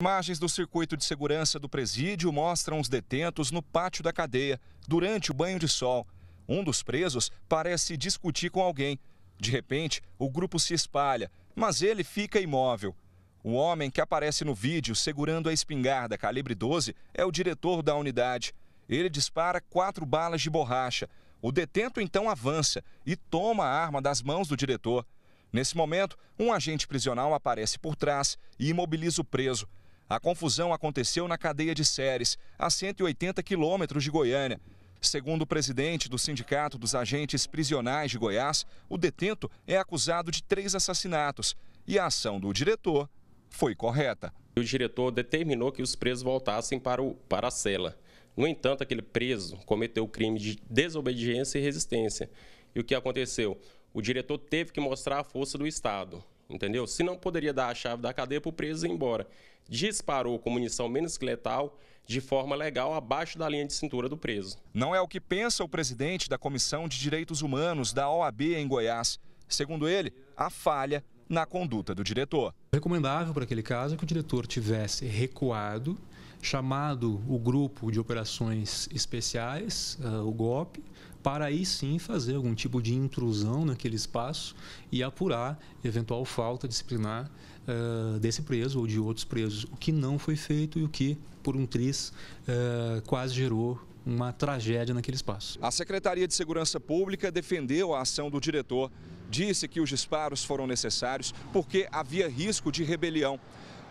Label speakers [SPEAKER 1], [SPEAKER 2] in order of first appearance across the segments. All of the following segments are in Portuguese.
[SPEAKER 1] Imagens do circuito de segurança do presídio mostram os detentos no pátio da cadeia, durante o banho de sol. Um dos presos parece discutir com alguém. De repente, o grupo se espalha, mas ele fica imóvel. O homem que aparece no vídeo segurando a espingarda calibre 12 é o diretor da unidade. Ele dispara quatro balas de borracha. O detento então avança e toma a arma das mãos do diretor. Nesse momento, um agente prisional aparece por trás e imobiliza o preso. A confusão aconteceu na cadeia de Séries, a 180 quilômetros de Goiânia. Segundo o presidente do Sindicato dos Agentes Prisionais de Goiás, o detento é acusado de três
[SPEAKER 2] assassinatos e a ação do diretor foi correta. O diretor determinou que os presos voltassem para, o, para a cela. No entanto, aquele preso cometeu o crime de desobediência e resistência. E o que aconteceu? O diretor teve que mostrar a força do Estado entendeu? Se não, poderia dar a chave da cadeia para o preso ir embora. Disparou com munição menos letal, de forma legal, abaixo da linha de cintura do preso. Não
[SPEAKER 1] é o que pensa o presidente da Comissão de Direitos Humanos da OAB em Goiás. Segundo ele, a falha na conduta do diretor.
[SPEAKER 3] Recomendável para aquele caso é que o diretor tivesse recuado chamado o grupo de operações especiais, uh, o GOP, para aí sim fazer algum tipo de intrusão naquele espaço e apurar eventual falta disciplinar uh, desse preso ou de outros presos, o que não foi feito e o que, por um triz, uh, quase gerou uma tragédia naquele espaço.
[SPEAKER 1] A Secretaria de Segurança Pública defendeu a ação do diretor, disse que os disparos foram necessários porque havia risco de rebelião.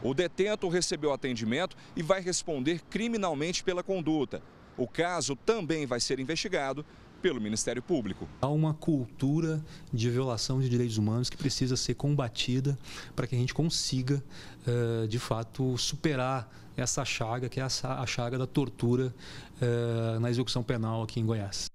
[SPEAKER 1] O detento recebeu atendimento e vai responder criminalmente pela conduta. O caso também vai ser investigado pelo Ministério Público.
[SPEAKER 3] Há uma cultura de violação de direitos humanos que precisa ser combatida para que a gente consiga, eh, de fato, superar essa chaga, que é a chaga da tortura eh, na execução penal aqui em Goiás.